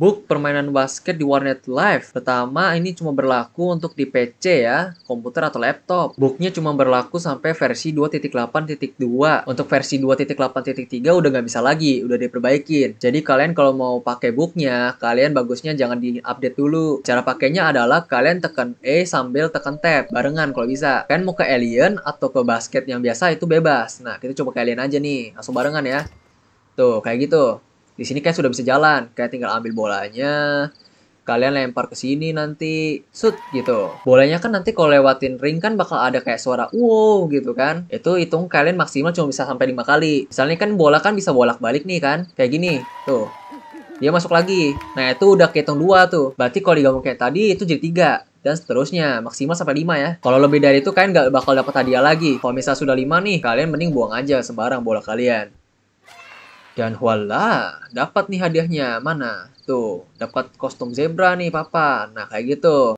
Book permainan basket di warnet live. Pertama, ini cuma berlaku untuk di PC ya, komputer atau laptop. Booknya cuma berlaku sampai versi 2.8.2. Untuk versi 2.8.3 udah nggak bisa lagi, udah diperbaikin. Jadi kalian kalau mau pakai booknya, kalian bagusnya jangan di-update dulu. Cara pakainya adalah kalian tekan E sambil tekan tab, barengan kalau bisa. Kalian mau ke alien atau ke basket yang biasa itu bebas. Nah, kita coba ke alien aja nih, langsung barengan ya. Tuh, kayak gitu di sini kan sudah bisa jalan kayak tinggal ambil bolanya kalian lempar ke sini nanti shoot gitu. Bolanya kan nanti kalau lewatin ring kan bakal ada kayak suara wow gitu kan. Itu hitung kalian maksimal cuma bisa sampai lima kali. Misalnya kan bola kan bisa bolak-balik nih kan. Kayak gini. Tuh. Dia masuk lagi. Nah, itu udah kehitung dua tuh. Berarti kalau digabung kayak tadi itu jadi tiga dan seterusnya maksimal sampai 5 ya kalau lebih dari itu kalian nggak bakal dapat hadiah lagi kalau misal sudah lima nih kalian mending buang aja sembarang bola kalian dan voila, dapat nih hadiahnya. Mana? Tuh, dapat kostum zebra nih papa. Nah, kayak gitu.